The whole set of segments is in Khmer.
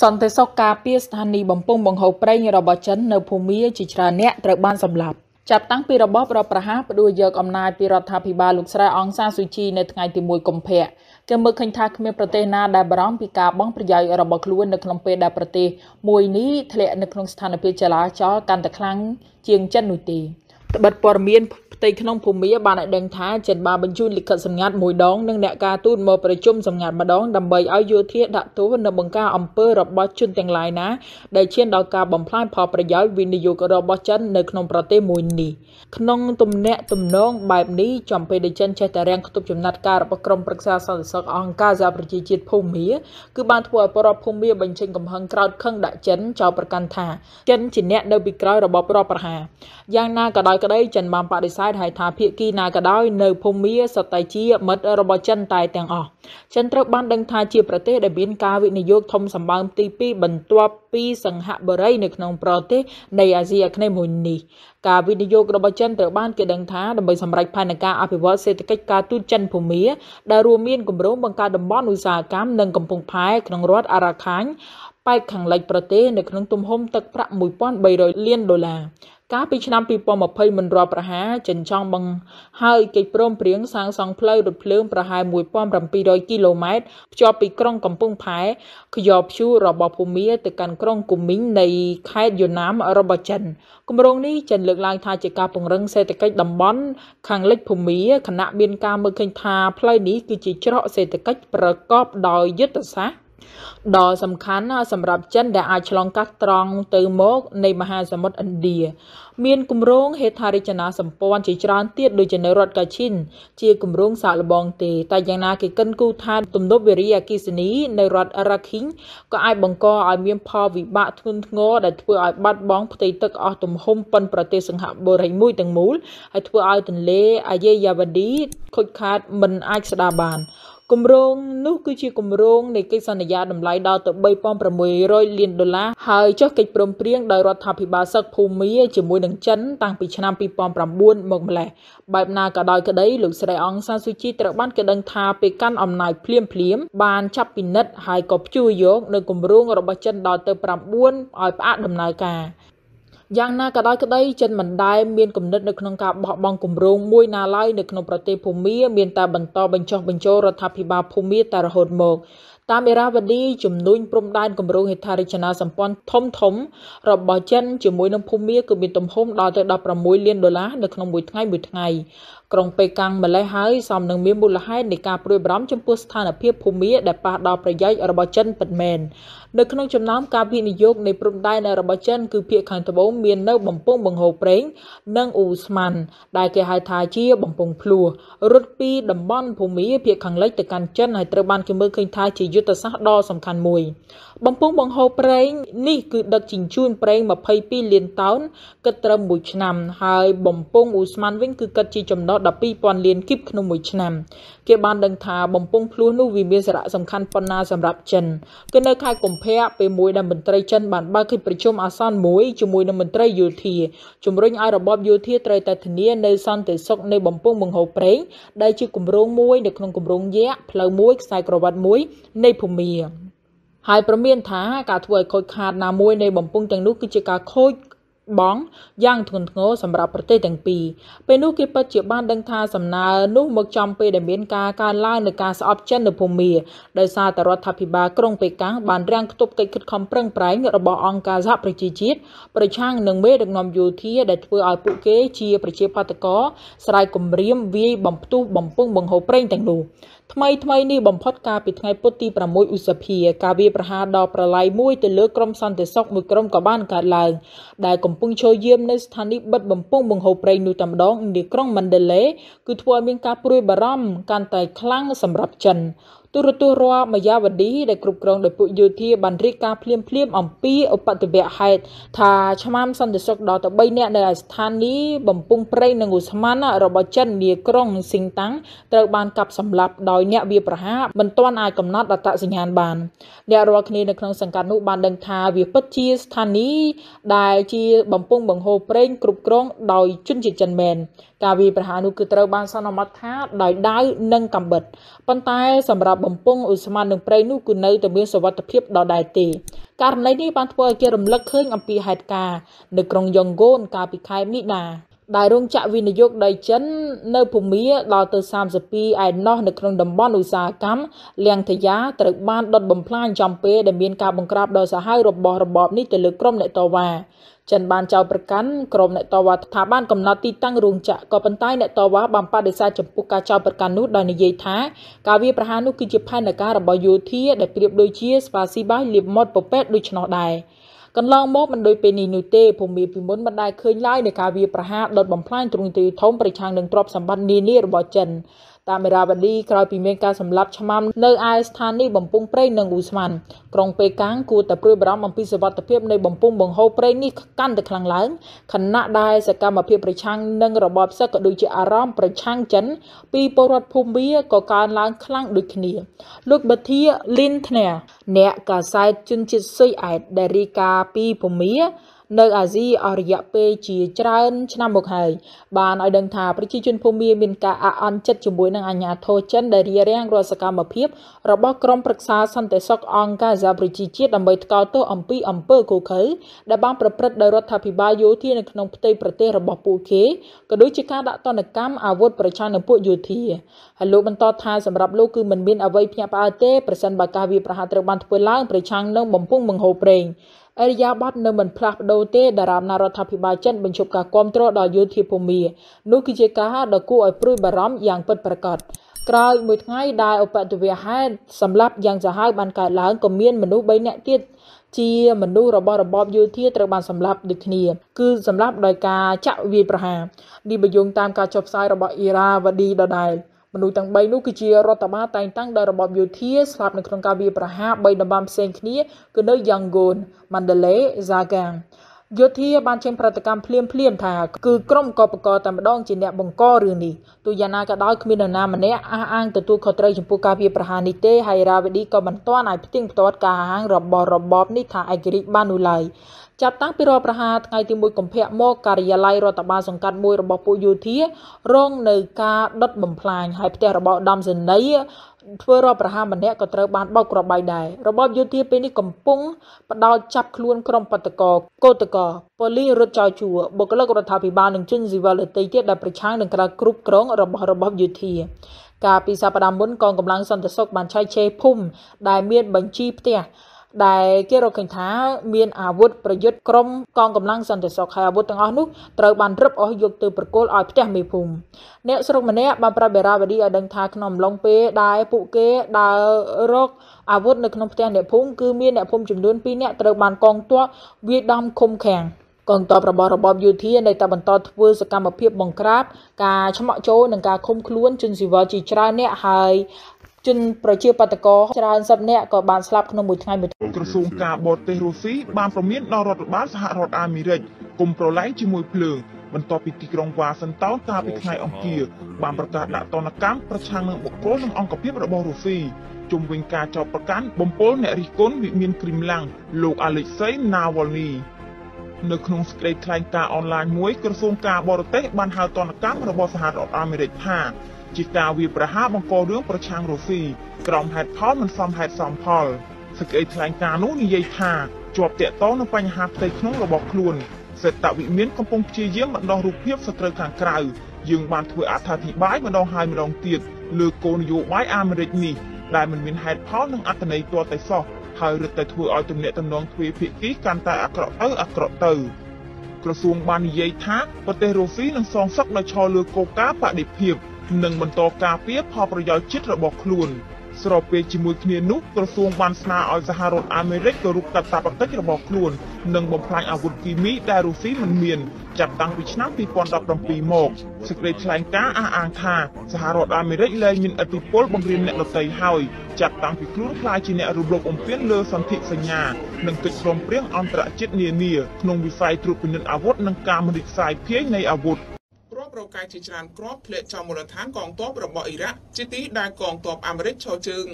សន្តិសុខការពារស្ថានីយបំពង់បង្ហូរប្រេងរបស់ចិននៅភូមាជាច្រើនអ្នកត្រូវបានសម្លាប់ចាប់តាំងពីរបបប្រប្រហារផ្ដួលយកអំណាចពីរដ្ឋាភិបាលលោកស្រីអង្សាស៊ូជីនៅថ្ងៃទី1កុម្ភៈគេមើលឃើញថាគ្មានប្រទេសណាដែលបារម្ភពីការបង់ប្រយោជន៍របស់ខ្លួននៅក្នុងពេលដែលប្រទេសមួយនេះធ្លាក់នៅក្នុងស្ថានភាពចលាចលកាន់តែខ្លាំងជាងចិននោះទេ។ត្បិតព័ត៌មានផ្ទៃក្នុងភូមាបានឲ្យដឹងថាចិនបានបញ្ជូនលិខិតសម្ងាត់មួយដងនិងអ្នកការទូតមកប្រជុំសម្ងាត់ម្ដងដើម្បីឲ្យយោធាដាក់ទោសនិងបង្ការអំពើរបស់ជនទាំងឡាយណាដែលឈានដល់ការបំផ្លាញផលប្រយោជន៍វិនិយោគរបស់ចិននៅក្នុងប្រទេសមួយនេះក្នុងទំនាក់ទំនងបែបនេះចំពេលដែលចិនចេះតែរាំងខ្ទប់ចំណាត់ការរបស់ក្រុមប្រឹក្សាសន្តិសុខអង្គការសហប្រជាជាតិភូមាគឺបានធ្វើឲ្យប្រពរភូមាបញ្ចេញកំហឹងក្រោតខឹងដាក់ចិនចោទប្រកាន់ថាចិនជាអ្នកនៅពីក្រោយរបបប្រហារយ៉ាងណាក៏ដោយក្តីចិនបានបដិសេធហើយថាភៀកគីណាក៏ដោយនៅភូមាសតៃជាមិត្តរបស់ចិន តែទាំងអស់ចិនត្រូវបានដឹងថាជាប្រទេសដែលមានការវិនិយោគធំសម្បើមទី2បន្ទាប់ពីសង្ហបុរីនៅក្នុងប្រទេស នៃអាស៊ីអាគ្នេយ៍មួយនេះការវិនិយោគរបស់ចិនត្រូវបានគេដឹងថាដើម្បីសម្រេចផែនការអភិវឌ្ឍសេដ្ឋកិច្ចការទូតចិនភូមាដែលរួមមានគម្រោងបង្កើតតំបន់ឧស្សាហកម្មនិងកំពង់ផែក្នុងរដ្ឋអារ៉ាខាញ់ប៉ែកខាងលិចប្រទេសនៅក្នុងទំហំទឹកប្រាក់1300លានដុល្លារកាលពីឆ្នាំ2020មិនរាប់ប្រហារចិញ្ចង់បង្ហើយកិច្ចព្រមព្រៀងសាងសង់ផ្លូវរថភ្លើងប្រហែល1700គីឡូម៉ែត្រភ្ជាប់ពីក្រុងកំពង់ផែខ្យល់ព្យុះរបស់ភូមាទៅកាន់ក្រុងគូមីងនៃខេត្តយូណាមរបស់ចិនគម្រោងនេះចិនលើកឡើងថាជាការពង្រឹងសេដ្ឋកិច្ចតំបន់ខាងលិចភូមាខណៈមានការមើលឃើញថាផ្លូវនេះគឺជាច្រកសេដ្ឋកិច្ចប្រកប ដោយយុទ្ធសាស្ត្រដ៏សំខាន់សម្រាប់ចិនដែលអាចឆ្លងកាត់ត្រង់ទៅមកនៃមហាសមុទ្រឥណ្ឌាមានគម្រោងហេដ្ឋារចនាសម្ព័ន្ធជាច្រើនទៀតដូចជានៅរដ្ឋកាឈិនជាគម្រោងសាកល្បងទេតែយ៉ាងណាគេកិនគូថាទំនប់វារីអគ្គិសនីនៅរដ្ឋរ៉ាខីងក៏អាចបង្កឲ្យមានផលវិបាកធ្ងន់ធ្ងរដែលធ្វើឲ្យបាត់បង់ផ្ទៃទឹក អស់ទំហំប៉ុនប្រទេសសង្ហបុរីមួយទាំងមូលហើយធ្វើឲ្យទន្លេអាយេយ៉ាវ៉ាឌីខូចខាតមិនអាចស្ដារបាន។គម្រោងនោះគឺជាគម្រោងនៃកិច្ចសន្យាតម្លៃដល់ទៅ3600លានដុល្លារហើយចុះកិច្ចព្រមព្រៀងដោយរដ្ឋាភិបាលសឹកភូមាជាមួយនឹងចិនតាំងពីឆ្នាំ2009មកម្លេះបែបណាក៏ដោយក្តីលោកស្រីអង្សានស៊ូជីត្រូវបានគេដឹងថាពេលកាន់អំណាចភ្លាមភ្លាមបានចាប់ពិនិត្យហើយក៏ព្យួរយកនៅគម្រោងរបស់ចិនដល់ទៅ9ឲ្យផ្អាកដំណើរការយ៉ាងណាក៏ដោយក្តីចិនមិនដែលមានគំនិតនៅក្នុងការបោះបង់គម្រោងមួយណាឡើយនៅក្នុងប្រទេសភូមា មានតែបន្តបញ្ចុះបញ្ចូលរដ្ឋាភិបាលភូមាតែរហូតមក តាមអេរ៉ាវឌីជំនួញព្រំដែនគម្រោងហេដ្ឋារចនាសម្ព័ន្ធធំធំរបស់ចិនជាមួយនឹងភូមាគឺមានទំហំដល់ទៅ16លានដុល្លារនៅក្នុងមួយថ្ងៃមួយថ្ងៃក្រុងប៉េកាំងម្លេះហើយសមនឹងមានមូលហេតុនៃការព្រួយបារម្ភចំពោះស្ថានភាពភូមិដែលប៉ះដល់ប្រយោជន៍របស់ចិនពិតមែននៅក្នុងចំណោមការវិនិយោគនៃព្រំដែនរបស់ចិនគឺភាគខាងត្បូងមាននៅបំពង់បង្ហូរប្រេង និងអ៊ូស្មាន់ដែលគេហៅថាជាបំពង់ភ្លោះរត់ពីតំបន់ភូមិភាគខាងលិចទៅកាន់ចិនហើយត្រូវបានគេមើលឃើញថាជាយុទ្ធសាស្ត្រដ៏សំខាន់មួយ បំពង់បង្ហូរប្រេងនេះគឺដឹកជញ្ជូនប្រេង22លានតោនគិតត្រឹម1ឆ្នាំហើយបំពង់អ៊ូស្មាន់វិញគឺគិតជាចំណត់ដល់2000លានគីបក្នុងមួយឆ្នាំគេបានដឹងថាបំពង់ភ្លោះនោះវាមានសារៈសំខាន់ប៉ុណ្ណាសម្រាប់ចិនគឺនៅខែកុម្ភៈពេលមួយដែលមន្ត្រីចិន បានបើកកិច្ចប្រជុំអាស៊ានមួយជាមួយនឹងមន្ត្រីយោធាជំរុញឲ្យរបបយោធាត្រូវតែធានានៅសន្តិសុខនៃបំពង់បង្ហូរប្រេងដែលជាគម្រោងមួយ នៅក្នុងគម្រោងយៈផ្លូវមួយខ្សែក្រវ៉ាត់មួយនៃភូមិហើយប្រមានថាការធ្វើឲ្យខូចខាតណាមួយនៃបំពង់ទាំងនោះគឺជាការខូចបងយ៉ាងធ្ងន់ធ្ងរសម្រាប់ប្រទេសទាំងពីរពេលនោះគេពិតជាបានដឹងថាសំណើនោះមកចំពេលដែលមានការកើនឡើងនៃការស្អប់ចិននៅភូមាដោយសារតែរដ្ឋាភិបាលក្រុងប៉េកាំងបានរាំងខ្ទប់កិច្ចខិតខំប្រឹងប្រែងរបស់អង្គការសហប្រជាជាតិប្រឆាំងនឹងមេដឹកនាំយោធាដែលធ្វើឲ្យពួកគេ ជាប្រជាបាតកោស្រ័យគំរាមវាយបំផ្ទុះបំពង់បង្ហូរប្រេងទាំងនោះ ថ្មីថ្មីនេះបំផុតកាលពីថ្ងៃពុធទី6ឧសភា ការវាយប្រហារដល់ប្រឡាយមួយទៅលើក្រុមសន្តិសុខមួយក្រុមក៏បានកើតឡើងដែលកំកំពុងចូលយាមនៅស្ថានីយ៍បិទបំពង់បង្ហូរប្រេងនោះតែម្ដងនៃក្រុងម៉ាន់ដេឡេគឺធ្វើឲ្យមានការព្រួយបារម្ភកាន់តែខ្លាំងសម្រាប់ចិនទូរទស្សន៍រដ្ឋមាយាវឌីដែលគ្រប់គ្រងដោយពួកយោធាបានរាយការណ៍ភ្លាមភ្លាមអំពីឧបទ្ទវហេតុថាឆ្មាំសន្តិសុខដល់ទៅ3នាក់នៅឯស្ថានីយ៍បំពង់ព្រៃនិងឧស្ម័នរបស់ចិននាក្រុងស៊ីងតាំងត្រូវបានកាប់សម្លាប់ដោយអ្នកវាប្រហារមិនទាន់អាចកំណត់អត្តសញ្ញាណបានអ្នករាល់គ្នានៅក្នុងសង្កាត់នោះបានដឹងថាវាពិតជាស្ថានីយ៍ដែលជា បំពង់បង្ហូរប្រេងគ្រប់គ្រងដោយជនជាតិចិនមែនការវាយប្រហារនោះគឺត្រូវបានសន្មតថាដោយដាវនិងកាំបិតប៉ុន្តែសម្រាប់បំពង់ឧស្ម័ននិងព្រៃនោះគឺនៅតែមានសវត្ថភាពដដែលទេករណីនេះបានធ្វើឲ្យគេរំលឹកឃើញអំពីហេតុការណ៍នៅក្រុងយ៉ងហ្គូនកាលពីខែមីនាដែលរោងចក្រវិនិយោគដីចិននៅភូមាដល់ទៅ32ឯណោះនៅក្នុងតំបន់ឧស្សាហកម្មលៀងតាយាត្រូវបានដុតបំផ្លាញចំពេលដែលមានការបង្ក្រាបដ៏សាហាវរបស់របបនេះទៅលើក្រុមអ្នកតវ៉ាចិនបានចោទប្រកាន់ក្រុមអ្នកតវ៉ាថាបានកំណត់ទីតាំងរោងចក្រក៏ប៉ុន្តែអ្នកតវ៉ាបានបដិសេធចំពោះការចោទប្រកាន់នោះដោយនិយាយថាការវាយប្រហារនោះគឺជាផែនការរបស់យោធាដែលប្រៀបដូចជាស្វាស៊ីបាយលៀបមាត់ពពែតដូច្នោះដែរកន្លងមកមិនដូចពេលនេះនោះទេភូមិពីមុនមិនដែលឃើញឡើយនៃការវាយប្រហារដុតបំផ្លាញទ្រង់ទ្រាយធំប្រឆាំងនឹងទ្រព្យសម្បត្តិនានារបស់ចិនតាមមេរាវឌីក្រោយពីមានការសម្លាប់ឆ្មាំនៅឯស្ថានីយ៍បំពង់ប្រេងនិងអ៊ូស្មានក្រុងប៉េកាំងគួរតែព្រួយបារម្ភអំពីសុវត្ថិភាពនៃបំពង់បង្ហូរប្រេងនេះកាន់តែខ្លាំងឡើងខណៈដែលសកម្មភាពប្រឆាំងនឹងរបបសឹកក៏ដូចជាអារម្មណ៍ប្រឆាំងចិន ពីពលរដ្ឋភូមិវាក៏កើនឡើងខ្លាំងដូចគ្នា លោកបធាលីនធ្នាអ្នកកាសែតជនជាតិស៊ុយអែតដែលរាយការណ៍ពីពមានៅអាស៊ីអស់រយៈពេលជាច្រើនឆ្នាំមកហើយបានឲ្យដឹងថាប្រជាជនភូមាមានការអាក់អន់ចិត្តជាមួយនឹងអាជ្ញាធរចិនដែលរារាំងរាល់សកម្មភាពរបស់ក្រុមប្រឹក្សាសន្តិសុខអង្គការសហប្រជាជាតិដើម្បីថ្កោលទោសអំពីអំពើកុសលដែលបានប្រព្រឹត្តដោយរដ្ឋាភិបាលយោធានៅក្នុងផ្ទៃប្រទេសរបស់ពួកគេក៏ដូចជាការដាក់ទណ្ឌកម្មអាវុធប្រឆាំងនឹងពួកយោធាហើយលោកបន្តថាសម្រាប់លោកគឺមិនមានអ្វីភ្ញាក់ផ្អើលទេប្រសិនបើការវាយប្រហារត្រូវបានធ្វើឡើងប្រឆាំងនឹងបំពង់បង្ហូរប្រេងអរិយាប័ត្រនៅមិនផ្លាស់ប្ដូរទេតារាមណារដ្ឋាភិបាលចិនបញ្ឈប់ការគ្រប់គ្រងដល់យោធាភូមានោះគឺជាការដ៏គួរឲ្យព្រួយបារម្ភយ៉ាងពិតប្រាកដក្រោយមួយថ្ងៃដែលឧបទ្ទវហេតុសម្លាប់យ៉ាងសាហាវបានកើតឡើងក៏មានមនុស្ស3នាក់ទៀតជាមនុស្សរបស់របបយោធាត្រូវបានសម្លាប់ដូចគ្នាគឺសម្លាប់ដោយការចាក់វាយប្រហារនេះបយងតាមការចុះផ្សាយរបស់អ៊ីរ៉ាវឌីដដែល។មនុស្សទាំង3នោះគឺជារដ្ឋបាលតែងតាំងដោយរបបយោធាស្លាប់នៅក្នុងការវាយប្រហារ3តំបន់ផ្សេងគ្នាគឺនៅយ៉ាងហ្គូនម៉ាន់ដាឡេហ្សាហ្គាងយោធាបានចេញប្រតិកម្មភ្លាមភ្លាម ថាគឺក្រុមកបកតែម្ដងជាអ្នកបង្ករឿងនេះទូយ៉ាងណាក៏ដោយគ្មាននរណាម្នាក់អះអាងទទួលខុសត្រូវចំពោះការវាយប្រហារនេះទេហើយរាវឌីក៏មិនទាន់អាចផ្ទៀងផ្ទាត់ការអះអាងរបស់របបនេះថាឯករាជ្យបាននោះឡើយចាប់តាំងពីរដ្ឋប្រហារថ្ងៃទី1កុម្ភៈមកការិយាល័យរដ្ឋបាលសង្កាត់មួយរបស់ពួកយោធា រងនៅការដុតបំផ្លាញហើយផ្ទះរបស់ឧត្តមសេនីយ៍ធ្វើរដ្ឋប្រហារម្នាក់ក៏ត្រូវបានបោកក្របបៃដែររបបយោធាពេលនេះកំពុងផ្ដោតចាប់ខ្លួនក្រុមបតកោកោតកោប៉ូលីសរត់ចោលជួរបុគ្គលិករដ្ឋាភិបាលនិងជនស៊ីវិលដទៃទៀតដែលប្រឆាំងនឹងការគ្រប់គ្រងរបស់របបយោធាកាលពីសប្តាហ៍មុនកងកម្លាំងសន្តិសុខបានឆែកឆេរភូមិដែលមានបញ្ជីផ្ទះដែលគេរកឃើញថាមានអាវុធប្រយុទ្ធក្រុមកងកម្លាំងសន្តិសុខហើយអាវុធទាំងអស់នោះត្រូវបានរឹបអូសយកទៅប្រគល់ឲ្យផ្ទះមេភូមិអ្នកស្រុកម្នាក់បានប្រាប់បេរាវឌីឲ្យដឹងថាក្នុងអំឡុងពេលដែលពួកគេដើររកអាវុធនៅក្នុងផ្ទះអ្នកភូមិគឺមានអ្នកភូមិចំនួន2នាក់ត្រូវបានកងទ័ពវាយដំឃុំខាំងកងទ័ពរបស់របបយោធានៅតែបន្តធ្វើ សកម្មភាពបង្ក្រាបការឆ្មាក់ចូលនិងការឃុំខ្លួនជនស៊ីវិលជាច្រើនអ្នកហើយជនប្រជាបាតកោច្រើនសិបនាក់ក៏បានស្លាប់ក្នុងមួយថ្ងៃមួយថ្ងៃក្រសួងការបរទេសរុស្ស៊ីបានព្រមានដល់រដ្ឋបាលសហរដ្ឋអាមេរិកគុំប្រឡែងជាមួយភ្លើងបន្ទាប់ពីទីក្រុងវ៉ាសិនតោនកាលពីថ្ងៃអង្គារ បានប្រកាសដាក់ទណ្ឌកម្មប្រឆាំងនឹងបុគ្គលនិងអង្គភាពរបស់រុស្ស៊ីជុំវិញការចោទប្រកាន់បំពល់អ្នករិះគន់វិមានគ្រីមឡាំងលោកអាលិចសេណាវ៉លនីនៅក្នុងសេចក្តីថ្លែងការណ៍អនឡាញមួយ ក្រសួងការបរទេស បានហៅទណ្ឌកម្មរបស់សហរដ្ឋអាមេរិកថាជាការវាប្រហារបង្ករឿងប្រឆាំងរុស្ស៊ីក្រមហេតុផលមិនសមហេតុសមផលសេចក្តីថ្លែងការណ៍នោះនិយាយថាជាប់តាក់ទងនឹងបញ្ហាផ្ទៃក្នុងរបស់ខ្លួន សេតវិមានកំពុងព្យាយាមបណ្ដោះរូបភាពសត្រូវខាងក្រៅយើងបានធ្វើអត្ថាធិប្បាយម្ដងហើយម្ដងទៀតលើគោលនយោបាយអាមេរិកនេះដែលមិនមានហេតុផលនិងអត្ថន័យទាល់តែសោះហើយរឹតតែធ្វើឲ្យទំនាក់ទំនងទ្វេភាគីកាន់តែអាក្រក់ទៅអាក្រក់ទៅក្រសួងបាននិយាយថាប្រទេសរុស្ស៊ីនឹងសងសឹកដោយឈរលើគោលការណ៍បដិភាពនិងបន្តការពារផលប្រយោជន៍ជាតិរបស់ខ្លួន ស្របពេលជាមួយគ្នានោះក្រសួងបានស្នើឲ្យសហរដ្ឋអាមេរិកគោរពកាតព្វកិច្ចរបស់ខ្លួននិងបំផ្លាញអាវុធគីមីដែលរុស្ស៊ីមិនមានចាប់តាំងពីឆ្នាំ2017មកសេចក្តីថ្លែងការណ៍អះអាងថាសហរដ្ឋអាមេរិកលែងមានឥទ្ធិពលបង្រៀនអ្នកដទៃហើយចាប់តាំងពីខ្លួនខ្លាយជាអ្នករំលោភអំពៀនលើសន្ធិសញ្ញានិងកិច្ចព្រមព្រៀងអន្តរជាតិនានាក្នុងវិស័យត្រួតពិនិត្យអាវុធនិងការមិនរិះសាយភាយនៃអាវុធ។រាប់រកាយជាច្រើនគ្រាប់ធ្លាក់ចំមូលដ្ឋានកងទ័ពរបស់អ៊ីរ៉ាក់ជាទីដែលកងទ័ពអាមេរិកឈរជើង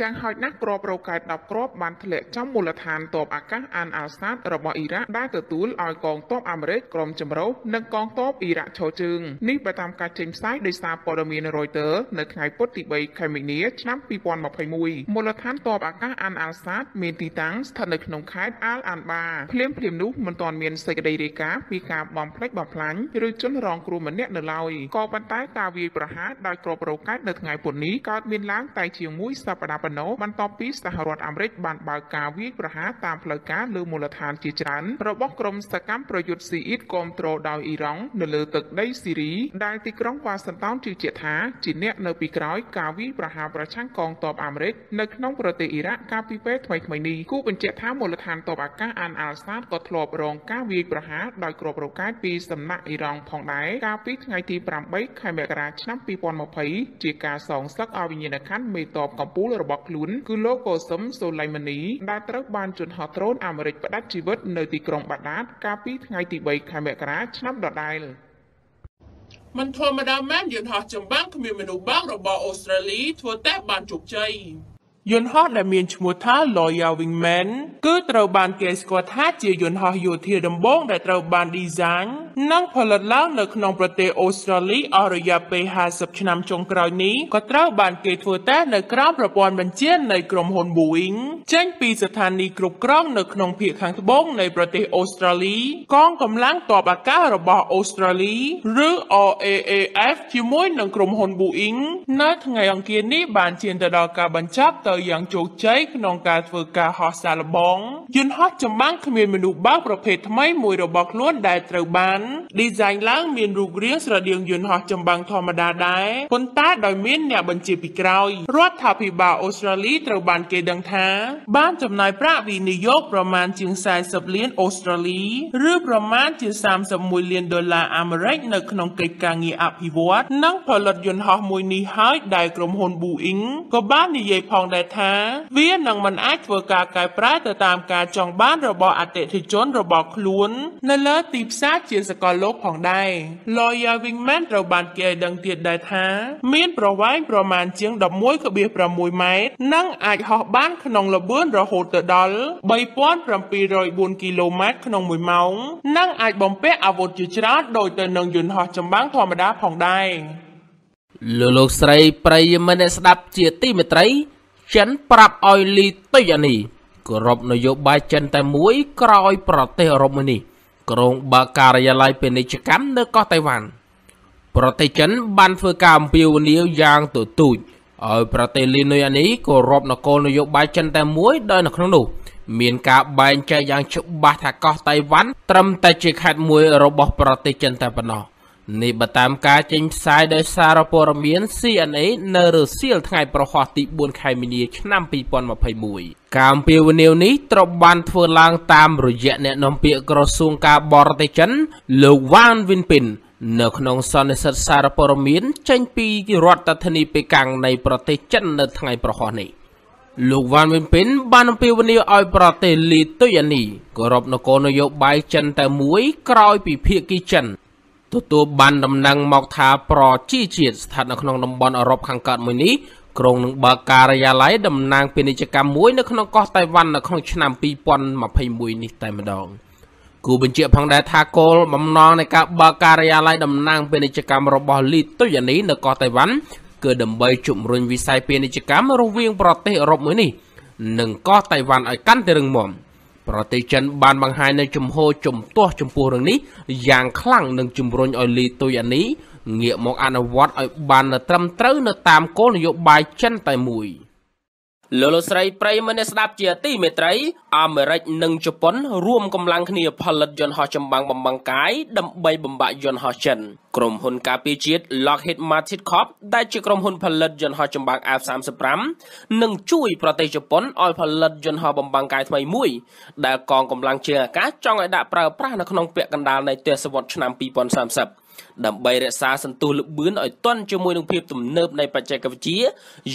យ៉ាងហោចណាស់គ្រាប់រ៉ូកែត10គ្រាប់បានធ្លាក់ចំមូលដ្ឋានទ័ពអាកាសអានអាលសាតរបស់អ៊ីរ៉ាក់ដែលទទួលឲ្យកងទ័ពអាមេរិកក្រុមចម្រុះនិងកងទ័ពអ៊ីរ៉ាក់ឈរជើងនេះបើតាមការចេញផ្សាយដោយសារព័ត៌មាន Reuters នៅថ្ងៃពុធទី3ខែមីនាឆ្នាំ2021មូលដ្ឋានទ័ពអាកាសអានអាលសាតមានទីតាំងស្ថិតនៅក្នុងខេត្តអាលអានបាភ្លាមភ្លាមនោះមិនទាន់មានសេចក្តីរាយការណ៍ពីការបំផ្លិចបំផ្លាញឬជនរងគ្រោះម្នាក់នៅឡើយក៏ប៉ុន្តែការវាយប្រហារដោយគ្រាប់រ៉ូកែតនៅថ្ងៃពុធនេះកើតមានឡើង តែជាមួយសប្តាហ៍ប៉ុណ្ណោះបន្ទាប់ពីសហរដ្ឋអាមេរិក បានបើកការវាយប្រហារតាមផ្លូវការលើមូលដ្ឋាន ជាច្រើនរបស់ក្រុមសកម្មប្រយុទ្ធស៊ីអ៊ីតគ្រប់គ្រងដោយអ៊ីរ៉ង់នៅលើទឹកដីស៊ីរីដែលទីក្រុងវ៉ាសិនតោនជឿជាក់ថាជាអ្នក នៅពីក្រោយការវាយប្រហារប្រឆាំងកងទ័ពអាមេរិក នៅក្នុង ប្រទេសអ៊ីរ៉ាក់កាលពីពេលថ្មីៗនេះគូបញ្ជាក់ថាមូលដ្ឋានទ័ពអាកាសអានអាល់សាតក៏ធ្លាប់រងការវាយប្រហារដោយគ្រាប់រ៉ូកែតពីសំណាក់អ៊ីរ៉ង់ផងដែរកាលពីថ្ងៃទី8ខែមករាឆ្នាំ2020ជាការសងសឹកឲ្យវិញ្ញាណក្ខន្ធមេតបកំពូលរបស់ខ្លួនគឺលោកកូសឹមសូឡៃម៉ានីដែលត្រូវបានជន់ហោះដ្រូនអាមេរិកផ្ដាច់ជីវិត នៅទីក្រុងបាដាតកាលពីថ្ងៃទី3ខែមករាឆ្នាំដដែលមិនធម្មតាមែនយន្តហោះចម្បាំងគ្មានមនុស្សបាំងរបស់អូស្ត្រាលី ធ្វើតេស្តបានជោគជ័យយន្តហោះដែលមានឈ្មោះថា Loyal Wingman គឺត្រូវបានគេស្គាល់ថាជាយន្តហោះយោធាដំបូងដែលត្រូវបាន design និងផលិតឡើងនៅក្នុងប្រទេសអូស្ត្រាលីអស់រយៈពេល50ឆ្នាំចុងក្រោយនេះក៏ត្រូវបានគេធ្វើតេស្តនៅក្រោមប្រព័ន្ធបញ្ជានៃក្រុមហ៊ុន Boeing ចេញពីស្ថានីយ៍គ្រប់គ្រងនៅក្នុងភាគខាងត្បូងនៃប្រទេសអូស្ត្រាលីកងកម្លាំងទ័ពអាកាសរបស់អូស្ត្រាលីឬ RAAF ជាមួយនឹងក្រុមហ៊ុន Boeing នៅថ្ងៃអង្គារនេះបានឈានទៅដល់ការបញ្ចប់ទៅយ៉ាងជោគជ័យក្នុងការធ្វើការហោះសារល្បងយន្តហោះចម្បាំងគ្មានមនុស្សបើកប្រភេទថ្មីមួយរបស់ខ្លួនដែលត្រូវបានន design ឡើងមានរូបរាងស្រដៀងយន្តហោះចម្បាំងធម្មតាដែរប៉ុន្តែដោយមានអ្នកបញ្ជាពីក្រោយរដ្ឋាភិបាលអូស្ត្រាលីត្រូវបានគេដឹងថាបានចំណាយប្រាក់វិនិយោគប្រមាណជាង40លានអូស្ត្រាលីឬ ប្រមាណជា31លានដុល្លារអាមេរិកនៅក្នុងកិច្ចការងារអភិវឌ្ឍនិង ផលិតយន្តហោះមួយនេះហើយដែលក្រុមហ៊ុន Boeing ក៏បាននិយាយផងដែរថាវានឹងមិនអាចធ្វើការកែប្រែទៅតាមការចង់បានរបស់អតិថិជនរបស់ខ្លួន នៅលើ ទីផ្សារជាសកលលោកផងដែរ Lawyer Wingman ត្រូវបាន គេឲ្យដឹងទៀតដែរថាមានប្រវែងប្រមាណជាង11.6ម៉ែត្រនិង អាចហោះបាន ក្នុងល្បឿនរហូតទៅដល់3704គីឡូម៉ែត្រក្នុង1ម៉ោងនិងអាចបំពាក់អាវុធជាច្រើនដូចទៅនឹងយន្តហោះចម្បាំងធម្មតាផងដែរលោកលោកស្រីប្រិយមិត្តអ្នកស្ដាប់ជាទីមេត្រី ចិនប្រាប់ឲ្យលីទុយអានីគោរពនយោបាយចិនតែមួយក្រោយប្រទេសអឺរ៉ុបមួយនេះក្រុងបើកការិយាល័យពាណិជ្ជកម្មនៅកោះតៃវ៉ាន់ប្រទេសចិនបានធ្វើការអំពាវនាវយ៉ាងទទូចឲ្យប្រទេសលីនុយអានីគោរពនគរនយោបាយចិនតែមួយដោយនៅក្នុងនោះមានការបែងចែកយ៉ាងច្បាស់ថាកោះតៃវ៉ាន់ត្រឹមតែជាខេត្តមួយរបស់ប្រទេសចិនតែប៉ុណ្ណោះនេះបើតាមការចេញផ្សាយដោយសារព័ត៌មាន CNA នៅរសៀលថ្ងៃប្រហ័សទី4ខែមីនាឆ្នាំ2021ការអំពាវនាវនេះត្រូវបានធ្វើឡើងតាមរយៈអ្នកនាំពាក្យក្រសួងការបរទេសចិនលោកវ៉ានវិនពីននៅក្នុងសន្និសីទសារព័ត៌មានចេញពីរដ្ឋធានីប៉េកាំងនៃប្រទេសចិននៅថ្ងៃប្រហ័សនេះលោកវ៉ាន់វិនពីនបានអំពាវនាវឲ្យប្រទេសលីទុយអានីគោរពនគរនយោបាយចិនតែមួយក្រោយពីភាគីចិនទទួលបានដំណឹងមកថាប្រជាជាតិស្ថិតនៅក្នុងតំបន់អឺរ៉ុបខាងកើតមួយនេះក្រុងនឹងបើកការិយាល័យតំណាងពាណិជ្ជកម្មមួយនៅក្នុងកោះតៃវ៉ាន់នៅក្នុងឆ្នាំ2021នេះតែម្ដងគូបញ្ជាក់ផងដែរថាគោលបំណងនៃការបើកការិយាល័យតំណាងពាណិជ្ជកម្មរបស់លីទុយនីនៅកោះតៃវ៉ាន់គឺដើម្បីជំរុញវិស័យពាណិជ្ជកម្មរវាងប្រទេសអឺរ៉ុបមួយនេះនិងកោះតៃវ៉ាន់ឲ្យកាន់តែរឹងមាំ។ប្រទេសចិនបានបង្ហាញនៅជំហរជំទាស់ចំពោះរឿងនេះយ៉ាងខ្លាំងនិងជំរុញឲ្យលីទុយអានីងាកមកអនុវត្តឲ្យបានត្រឹមត្រូវនៅតាមគោលនយោបាយចិនតែមួយ។លោកលោកស្រីប្រិយមិត្តអ្នកស្ដាប់ជាទីមេត្រី អាមេរិកនិងជប៉ុនរួមកម្លាំងគ្នា ផលិតយន្តហោះចម្បាំងបំបាំងកាយដើម្បីបំបាក់យន្តហោះចិនក្រុមហ៊ុនការពារជាតិ Lockheed Martin Corp ដែលជាក្រុមហ៊ុនផលិតយន្តហោះចម្បាំង F35 និងជួយប្រទេសជប៉ុនឲ្យផលិតយន្តហោះបំបាំងកាយថ្មីមួយដែលកងកម្លាំងជើងអាកាសចង់ឲ្យដាក់ប្រើប្រាស់នៅក្នុងពាក់កណ្ដាលនៃទសវត្សរ៍ឆ្នាំ2030ដើម្បីរក្សាសន្ទុះលបឿនឲ្យទាន់ជាមួយនឹងភាពទំនើបនៃ បច្ចេកវិទ្យា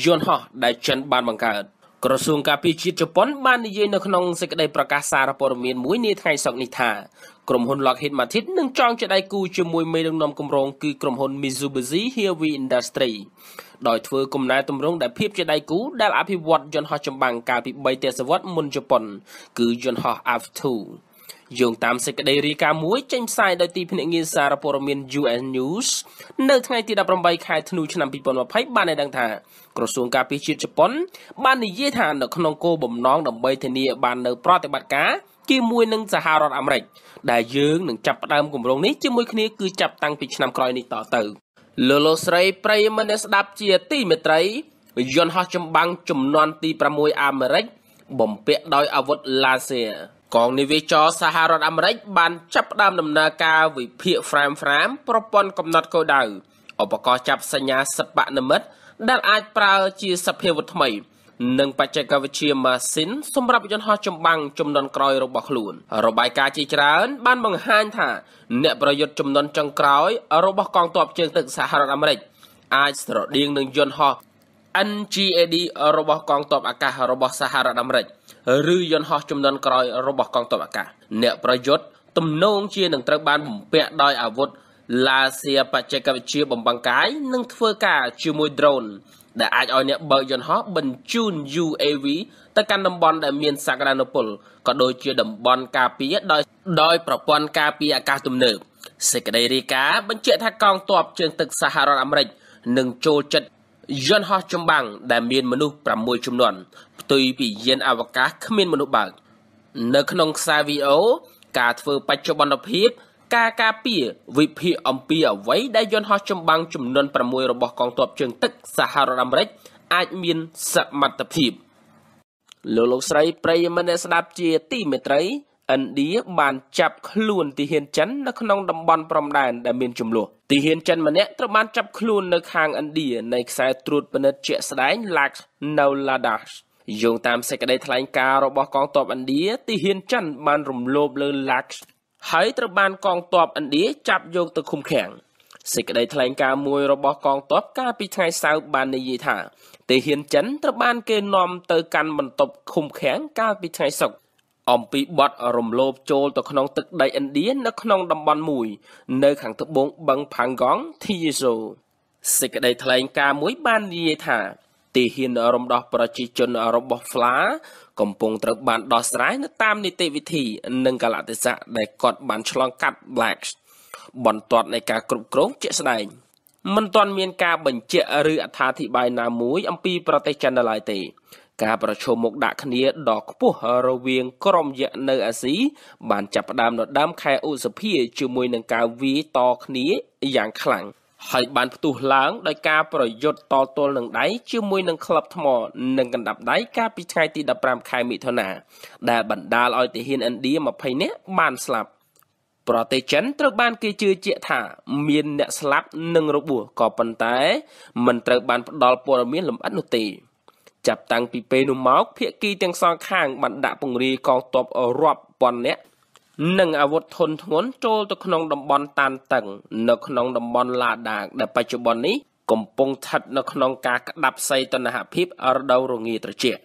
យន្តហោះដែលចិនបានបង្កើតក្រសួងការពារជាតិជប៉ុន បាននិយាយនៅក្នុងសេចក្តីប្រកាសសារព័ត៌មានមួយនាថ្ងៃសុក្រនេះថាក្រុមហ៊ុន Lockheed Martin នឹងចងជាដៃគូជាមួយមេដឹកនាំគម្រោងគឺក្រុមហ៊ុន Mitsubishi Heavy Industry ដោយធ្វើគំណែទម្រង់ដែលភាពជាដៃគូដែលអភិវឌ្ឍយន្តហោះចម្បាំងកាលពី3ទសវត្សរ៍មុនជប៉ុន គឺយន្តហោះ F2 យោងតាមសេចក្តីរាយការណ៍មួយចេញផ្សាយដោយទីភ្នាក់ងារសារព័ត៌មាន UN News នៅថ្ងៃទី18ខែធ្នូឆ្នាំ2020បានឲ្យដឹងថាក្រសួងការពារជាតិជប៉ុនបាននិយាយថានៅក្នុងគោលបំណងដើម្បីធានាបាននៅប្រតិបត្តិការជាមួយនឹងសហរដ្ឋអាមេរិកដែលយើងនឹងចាប់ផ្ដើមគម្រោងនេះជាមួយគ្នាគឺចាប់តាំងពីឆ្នាំក្រោយនេះតទៅលោកលោកស្រីប្រិយមិត្តអ្នកស្ដាប់ជាទីមេត្រី យន្តហោះចម្បាំងចំនួនទី6អាមេរិកបំពាក់ដោយអាវុធឡាស៊ែរកងនាវាចរសហរដ្ឋអាមេរិកបានចាប់ផ្ដើមដំណើរការវិភាគហ្វ្រាមហ្វ្រាមប្រព័ន្ធកំណត់គោលដៅឧបករណ៍ចាប់សញ្ញាសិប្បនិមិត្តដែលអាចប្រើជាសភាវៈថ្មី និង បច្ចេកវិទ្យាម៉ាស៊ីនសម្រាប់យន្តហោះចម្បាំងចំនួនក្រោយរបស់ខ្លួនរបាយការណ៍ជាច្រើនបានបង្ហាញថា អ្នកប្រយុទ្ធចំនួនចុងក្រោយរបស់កងទ័ពជើងទឹកសហរដ្ឋអាមេរិកអាចស្រដៀងនឹងយន្តហោះ NGAD របស់កងទ័ពអាកាសរបស់សហរដ្ឋអាមេរិក។ឬយន្តហោះចំនួនក្រោយរបស់កងទ័ពអាកាសអ្នកប្រយុទ្ធទំនងជានឹងត្រូវបានបំពាក់ដោយអាវុធឡាស៊ែរបច្ចេកវិទ្យាបំបង្កាយនិងធ្វើការជាមួយ drone ដែលអាចឲ្យអ្នកបើកយន្តហោះបញ្ជូន UAV ទៅកាន់តំបន់ដែលមានសក្តានុពលក៏ដូចជាតំបន់ការពារដោយដោយប្រព័ន្ធការពារអាកាសទំនើបសេចក្តីរាយការណ៍បញ្ជាក់ថាកងទ័ពជើងទឹកសហរដ្ឋអាមេរិកនឹងចូលចិត្តយន្តហោះចម្បាំងដែលមានមនុស្ស6ចំនួនផ្ទុយពីយានអវកាសគ្មានមនុស្សបើកនៅក្នុងខ្សែ VO ការធ្វើបច្ចុប្បន្នភាព ការការពារវិភាគអំពីអ្វីដែលយន្តហោះចម្បាំងចំនួន6របស់កងទ័ពជើងទឹកសហរដ្ឋអាមេរិកអាចមានសមត្ថភាពលោកលោកស្រីប្រិយមិត្តអ្នកស្ដាប់ជាទីមេត្រីឥណ្ឌាបានចាប់ខ្លួនទាហានចិននៅក្នុងតំបន់ព្រំដែនដែលមានចំនួនទាហានចិនម្នាក់ត្រូវបានចាប់ខ្លួននៅខាងឥណ្ឌានៃខ្សែត្រួតពិនិត្យជាក់ស្ដែង Lak Nowladash យោងតាមសេចក្តីថ្លែងការណ៍របស់កងទ័ពឥណ្ឌាទាហានចិនបានរំលោភលើ Lak ហើយត្រូវបានកងទ័ពឥណ្ឌាចាប់យកទៅឃុំឃាំងសេចក្តីថ្លែងការណ៍មួយរបស់កងទ័ពកាលពីថ្ងៃសៅរ៍បាននិយាយថាទាហានចិនត្រូវបានគេនាំទៅកាន់បន្ទប់ឃុំឃាំងកាលពីថ្ងៃសុក្រអំពីបទរំលោភចូលទៅក្នុងទឹកដីឥណ្ឌានៅក្នុងតំបន់មួយ នៅខាងត្បូងបឹងផាំងកងធីយេសូសេចក្តីថ្លែងការណ៍មួយ បាននិយាយថាទីហ៊ានរំដោះប្រជាជនរបស់ហ្វ្លា កំពុងត្រូវបានដោះស្រាយនៅតាមនីតិវិធី និងកលតិស័កដែលគាត់បានឆ្លងកាត់ Blacks បន្ទាត់នៃការគ្រប់គ្រងជាក់ស្ដែងមិនទាន់មានការបញ្ជាក់ឬអត្ថាធិប្បាយណាមួយអំពីប្រទេសចិនឡើយទេការប្រជុំមុខដាក់គ្នាដ៏ខ្ពស់រវាងក្រុមយក្សនៅអាស៊ីបានចាប់ផ្ដើមនៅដើមខែឧសភា ជាមួយនឹងការវាយតគ្នាយ៉ាងខ្លាំងហើយបានផ្ទុះឡើងដោយការប្រយុទ្ធតទល់នឹងដៃជាមួយនឹងក្លឹបថ្មនិងកណ្ដាប់ដៃកាលពីថ្ងៃទី15ខែមិថុនាដែលបណ្ដាលឲ្យទាហានឥណ្ឌា20នាក់បានស្លាប់ប្រទេសចិនត្រូវបានគេជឿជាក់ថាមានអ្នកស្លាប់និងរបួសក៏ប៉ុន្តែមិនត្រូវបានផ្ដល់ព័ត៌មានលម្អិតនោះទេ។ចាប់តាំងពីពេលនោះមកភៀកគីទាំងសងខាងបានដាក់ពង្រាយកងទ័ពរាប់ពាន់នាក់និងអាវុធធនធ្ងន់ចូលទៅក្នុងតំបន់តានតឹងនៅក្នុងតំបន់ឡាដាកដែលបច្ចុប្បន្ននេះកំពុងស្ថិតនៅក្នុងការក្តាប់សីតុណ្ហភាពរដូវរងាត្រជាក់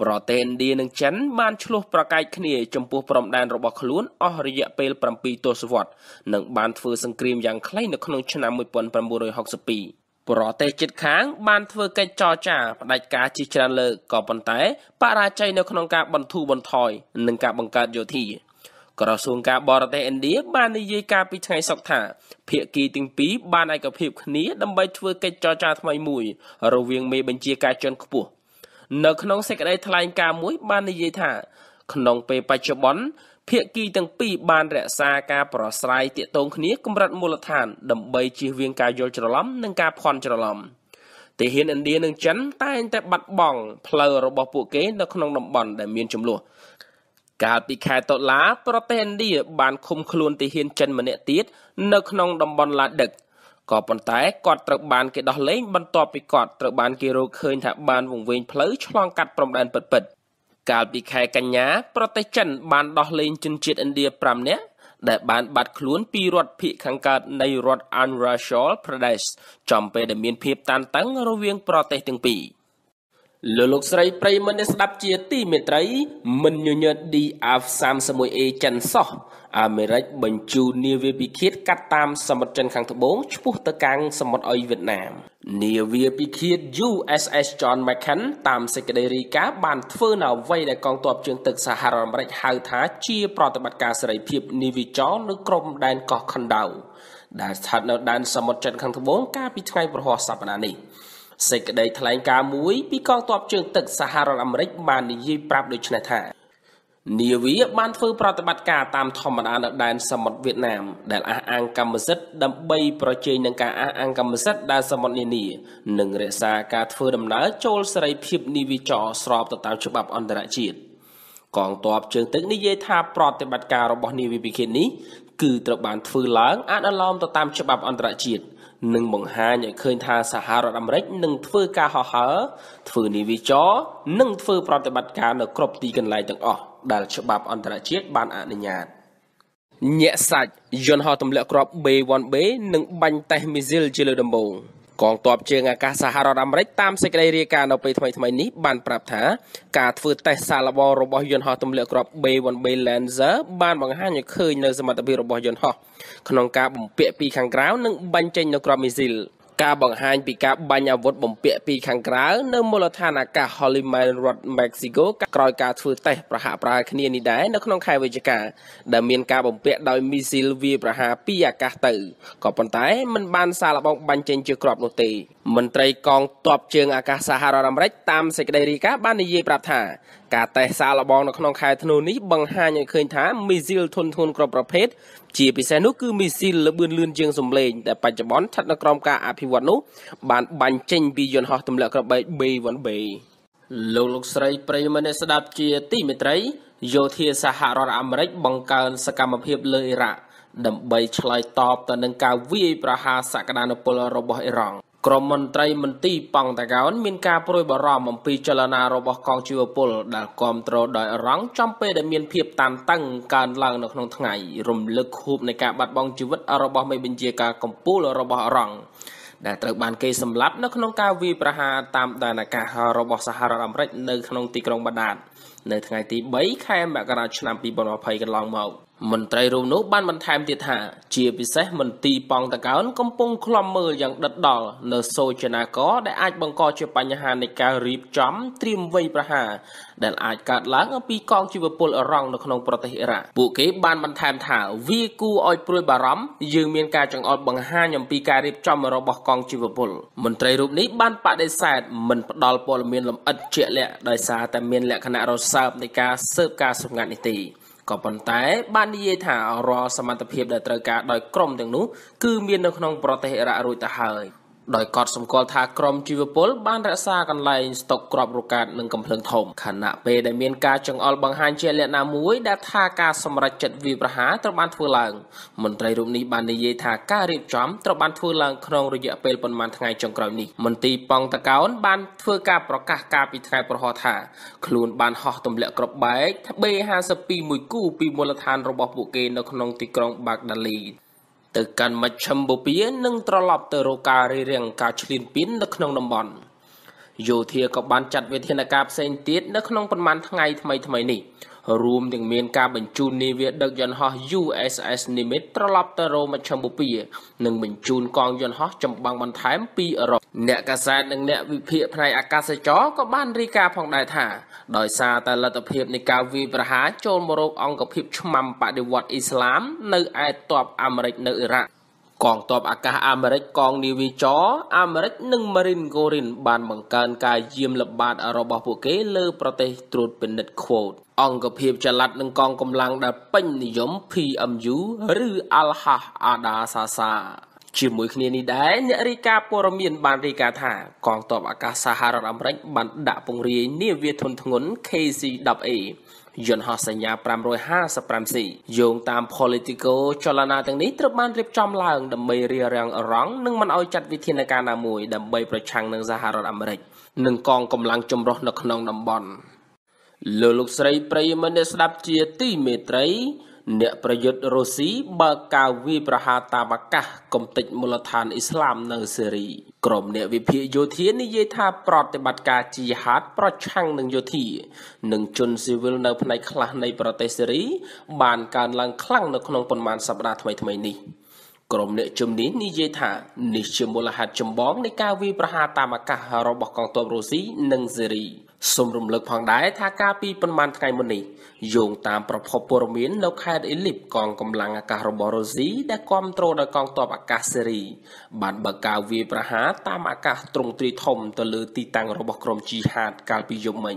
ប្រទេសឥណ្ឌានិងចិនបានឆ្លោះប្រកែកគ្នាចំពោះព្រំដែនរបស់ខ្លួនអស់រយៈពេល7ទសវត្សរ៍និងបានធ្វើសង្គ្រាមយ៉ាងខ្លីនៅក្នុងឆ្នាំ1962ប្រទេសជិតខាងបានធ្វើកិច្ចចរចាផ្ដាច់ការជិះច្រើនលើកក៏ប៉ុន្តែបរាជ័យនៅក្នុងការបន្ធូរបន្ថយនិងការបង្កើតយោធាក្រសួងការបរទេសឥណ្ឌាបាននិយាយការពីថ្ងៃសុក្រថាភាគីទាំងពីរបានឯកភាពគ្នាដើម្បីធ្វើកិច្ចចរចាថ្មីមួយរវាងមេបញ្ជាការជាន់ខ្ពស់នៅក្នុងសេចក្តីថ្លែងការណ៍មួយបាននិយាយថា ក្នុងពេលបច្ចុប្បន្នភាគីទាំងពីរបានរក្សាការប្រស្រ័យទាក់ទងគ្នាកម្រិតមូលដ្ឋានដើម្បីជៀសវាងការយល់ច្រឡំនិងការភ័ន្តច្រឡំទាហានឥណ្ឌានិងចិនតែងតែបាត់បង់ផ្លូវរបស់ពួកគេ នៅក្នុងតំបន់ដែលមានចំនួនកាលពីខែតុលា ប្រទេសឥណ្ឌាបានឃុំខ្លួនទាហានចិនម្នាក់ទៀតនៅក្នុងតំបន់ឡាដឹកក៏ប៉ុន្តែគាត់ត្រូវបានគេដោះលែងបន្ទាប់ពីគាត់ត្រូវបានគេរកឃើញថាបានវង្វេងផ្លូវឆ្លងកាត់ព្រំដែនពិតៗកាលពីខែកញ្ញាប្រទេសចិនបានដោះលែងជនជាតិឥណ្ឌា5នាក់ដែលបានបាត់ខ្លួនពីរដ្ឋភៀកខាងកើតនៃរដ្ឋ Arunachal Pradesh ចំពេលដែលមានភាពតានតឹងរវាងប្រទេសទាំងពីរ។លោកលោកស្រីប្រិមនស្ដាប់ជាទីមេត្រី មិនញញើត DF 31A ចិនសោះអាមេរិកបញ្ជូននាវាពិឃាតកាត់តាមសមុទ្រចិនខាងត្បូងឆ្ពោះទៅកាំងសមុទ្រអ៊ុយវៀតណាមនាវាពិឃាត USS John McCain តាមសេចក្តីរាយការណ៍បានធ្វើនៅអ្វីដែលកងទ័ពជើងទឹកសហរដ្ឋអាមេរិកហៅថាជាប្រតិបត្តិការសេរីភាពនាវាចរនៅក្រមដែនកោះខុនដៅដែលស្ថិតនៅដែនសមុទ្រចិនខាងត្បូងកាលពីថ្ងៃព្រហស្បតិ៍នេះ។សេចក្តីថ្លែងការណ៍មួយពីកងទ័ពជើងទឹកសហរដ្ឋអាមេរិកបាននិយាយប្រាប់ដូចនេះថានាវាបានធ្វើប្រតិបត្តិការតាមធម្មតានៅដែនសមុទ្រវៀតណាមដែលអះអាងកម្មសិទ្ធិដើម្បីប្រជែងនឹងការអះអាងកម្មសិទ្ធិដែលសមុទ្រនានានិងរក្សាការធ្វើដំណើរចូលសេរីភាពនាវាចរស្របទៅតាមច្បាប់អន្តរជាតិកងទ័ពជើងទឹកនិយាយថាប្រតិបត្តិការរបស់នាវាពិឃាតនេះគឺត្រូវបានធ្វើឡើងអនុលោមទៅតាមច្បាប់អន្តរជាតិ។នឹងបង្ហាញឲ្យឃើញថាសហរដ្ឋអាមេរិកនឹងធ្វើការហោះហើរធ្វើនីវិចរនិងធ្វើប្រតិបត្តិការនៅគ្រប់ទីកន្លែងទាំងអស់ដែលច្បាប់អន្តរជាតិបានអនុញ្ញាតញាក់សាច់យន្តហោះទម្លាក់គ្រាប់ B1B និងបាញ់តេះមីស៊ីលជាលើដំបូងកងទ័ពជើងអាកាសសហរដ្ឋអាមេរិកតាមសេចក្តីរាយការណ៍នៅពេលថ្មីៗនេះបានប្រាប់ថាការធ្វើតេស្តសាឡបរបស់យន្តហោះទម្លាក់គ្រាប់ B-1B Lancer បានបង្ហាញឲ្យឃើញនៅសមត្ថភាពរបស់យន្តហោះក្នុងការបំពាក់ពីខាងក្រៅនិងបាញ់ចេញនៅគ្រាប់មីស៊ីល។ការបង្ហាញពីការបាញ់អាវុធបំពាក់ពីខាងក្រៅនៅមូលដ្ឋានអាកាស Holliman រដ្ឋ Mexico ក្រោយការធ្វើតេស្តប្រហាក់ប្រហែលគ្នានេះដែរនៅក្នុងខែវិច្ឆិកាដែលមានការបំពាក់ដោយមីស៊ីលវាយប្រហារពីអាកាសទៅក៏ប៉ុន្តែมันបានសារល្បងបាញ់ចេញជាគ្រាប់នោះទេ មន្ត្រីកងទ័ពជើងអាកាសសហរដ្ឋអាមេរិកតាមសេចក្តីរាយការណ៍បាននិយាយប្រាប់ថាការតេស្តសាឡបងនៅក្នុងខែធ្នូនេះបង្ហាញឲ្យឃើញថាមីស៊ីលធនធានគ្រប់ប្រភេទជាពិសេសនោះគឺមីស៊ីលលបឿនលឿនជាងសម្លេងដែលបច្ចុប្បន្នស្ថិតនៅក្រោមការអភិវឌ្ឍនោះបានបាញ់ចេញពីយន្តហោះទម្លាក់ក្របី B1B លោកលោកស្រីប្រិយមិត្តអ្នកស្ដាប់ជាទីមេត្រីយោធាសហរដ្ឋអាមេរិកបង្កើនសកម្មភាពលើអ៊ីរ៉ាក់ដើម្បីឆ្លើយតបទៅនឹងការវាយប្រហារសក្តានុពលរបស់អ៊ីរ៉ង់ក្រមមន្ត្រីមន្ទីរបង់តាកោនមានការប្រួយបារម្ភអំពីចលនារបស់កងជីវពលដែលគ្រប់គ្រងដោយអរង ចំពេលដែលមានភាពតានតឹងកើនឡើងនៅក្នុងថ្ងៃរំលឹកខួបនៃការបាត់បង់ជីវិតរបស់មេបញ្ជាការកំពូលរបស់អរងដែលត្រូវបានគេសម្លាប់នៅក្នុងការវាយប្រហារតាមដែនអាកាសរបស់សហរដ្ឋអាមេរិកនៅក្នុងទីក្រុងបាដាត នៅថ្ងៃទី3ខែមករាឆ្នាំ2020កន្លងមកមន្ត្រីរូបនោះបានបន្ថែមទៀតថាជាពិសេសមន្ទីរប៉ងតកោនកំពុងឃ្លាំមើលយ៉ាងដិតដល់នៅសូចនាករដែលអាចបង្កជាបញ្ហានៃការរៀបចំត្រៀមវ័យប្រហារដែលអាចកើតឡើងអំពីកងជីវពលអរ៉ង់នៅក្នុងប្រទេសអ៊ីរ៉ាក់ពួកគេបានបន្ថែមថាវាគួរឲ្យព្រួយបារម្ភយើងមានការចង្អុលបង្ហាញអំពីការរៀបចំរបស់កងជីវពល មន្ត្រីរូបនេះបានបដិសេធមិនផ្ដល់ព័ត៌មានលម្អិតជាក់លាក់ដោយសារតែមានលក្ខណៈរសើបនៃការស៊ើបការសម្ងាត់នេះទេក៏ប៉ុន្តែ បាននិយាយថារាល់សមត្ថភាពដែលត្រូវការដោយក្រុមទាំងនោះគឺមាននៅក្នុងប្រទេសអិរ៉ាក់រួចទៅហើយដោយកត់សម្គាល់ថាក្រមជីវពលបានរក្សាកន្លែងស្តុកក្របរកាតនិងកំភ្លើងធំខណៈពេលដែលមានការចង្អុលបង្ហាញជាលក្ខណៈមួយដែលថាការសម្រេចចិត្តវាប្រហារត្រូវបានធ្វើឡើងមន្ត្រីរូបនេះបាននិយាយថាការរៀបចំត្រូវបានធ្វើឡើងក្នុងរយៈពេលប្រមាណថ្ងៃចុងក្រោយនេះមន្ត្រីប៉ងតកោនបានធ្វើការប្រកាសការពីថ្ងៃប្រហោះថាខ្លួនបានហោះទម្លាក់ក្របបែក B52 មួយគូពីមូលដ្ឋានរបស់ពួកគេនៅក្នុងទីក្រុងបាកដាលីទៅកាន់មជ្ឈិមបូព៌ានិងត្រឡប់ទៅរកការរៀបរៀងការឈ្លានពាននៅក្នុងតំបន់យោធាក៏បានចាត់វិធានការផ្សេងទៀតនៅក្នុងប្រមាណថ្ងៃថ្មីថ្មីនេះរួមទាំងមានការបញ្ជូននាវាដឹកយន្តហោះ USS Nimitz ត្រឡប់ទៅរមជ្ឈមបូព៌ានិងបញ្ជូនកងយន្តហោះចម្បាំងបន្ថែមពីអឺរ៉ុបអ្នកកាសែតនិងអ្នកវិភាគផ្នែកអាកាសចរក៏បានរាយការណ៍ផងដែរថាដោយសារតែលទ្ធភាពនៃការវាយប្រហារចូលមករោគអង្គភាពឆ្មាំបដិវត្តអ៊ីស្លាមនៅឯតបអាមេរិកនៅអ៊ីរ៉ាក់កងទ័ពអាកាសអាមេរិកកងនាវាចរអាមេរិកនិង Marine Gorin បានបង្កើនការយាមល្បាតរបស់ពួកគេលើប្រទេសត្រួតពិនិត្យ quote អង្គភាពចល័តនឹងកងកម្លាំងដែលពេញនិយម PMU ឬ Al-Haq Ada Sasa ជាមួយគ្នានេះដែរអ្នករាយការណ៍ព័ត៌មានបានរាយការណ៍ថា កងទ័ពអាកាសសហរដ្ឋអាមេរិកបានដាក់ពង្រាយនាវាធុនធ្ងន់ KC-10A យន្តហោះសញ្ញា 555C យោងតាម Politico ចលនាទាំងនេះត្រូវបានរៀបចំឡើងដើម្បីរារាំងអរង និងមិនឲ្យចាត់វិធានការណាមួយដើម្បីប្រឆាំងនឹងសហរដ្ឋអាមេរិកនិងកងកម្លាំងចម្រុះនៅក្នុងតំបន់។លោកលោកស្រី ប្រិយមិត្តអ្នកស្ដាប់ជាទីមេត្រី អ្នកប្រយុទ្ធរុស្ស៊ីបើកការវាយប្រហារតាមអាកាសកំទេចមូលដ្ឋានអ៊ីស្លាមនៅសេរីក្រុមអ្នកវិភាគយោធានិយាយថា ប្រតិបត្តិការជីហាតប្រឆាំងនឹងយោធា និងជនស៊ីវិលនៅ ផ្នែកខ្លះនៃប្រទេសសេរី បានកើនឡើងខ្លាំងនៅក្នុងប៉ុន្មានសប្តាហ៍ថ្មីៗនេះក្រុមអ្នក ជំនាញនិយាយថា នេះជាមូលហេតុចម្បងនៃការវាយប្រហារតាមអាកាសរបស់កងទ័ពរុស្ស៊ីនិងសេរី។សូមរំលឹកផងដែរថាការពីប៉ុន្មានថ្ងៃមុននេះយោងតាមប្រភពព័ត៌មាននៅខេត្តអ៊ីលីប កងកម្លាំងអាកាសរបស់រុស្ស៊ីដែលគ្រប់គ្រងដោយកងទ័ពអាកាសសេរី បានបើកការវាយប្រហារតាមអាកាសទ្រង់ទ្រីធំ ទៅលើ ទីតាំងរបស់ក្រុមជីហាត កាលពីយប់មិញ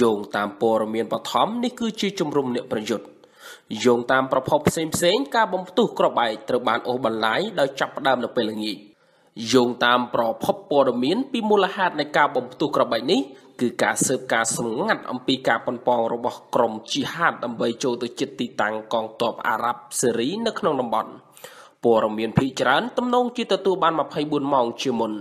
យោងតាមព័ត៌មានបឋមនេះគឺជាជំរុំអ្នកប្រយុទ្ធយោងតាមប្រភពផ្សេងៗការបំផ្ទុះក្របបែកត្រូវបានអូសបន្លាយដោយចាប់ផ្ដើមនៅពេលល្ងាចយោងតាមប្រភពព័ត៌មានពីមូលហេតុនៃការបំផ្ទុះក្របបែកនេះគឺការស៊ើបការសម្ងាត់អំពីការប៉ុនប៉ងរបស់ក្រុមជីហាតដើម្បីចូលទៅជិតទីតាំងកងទ័ពអារ៉ាប់សេរីនៅក្នុងតំបន់ព័ត៌មានភីច្រើនទំនងជាទទួលបាន24ម៉ោងជាមុន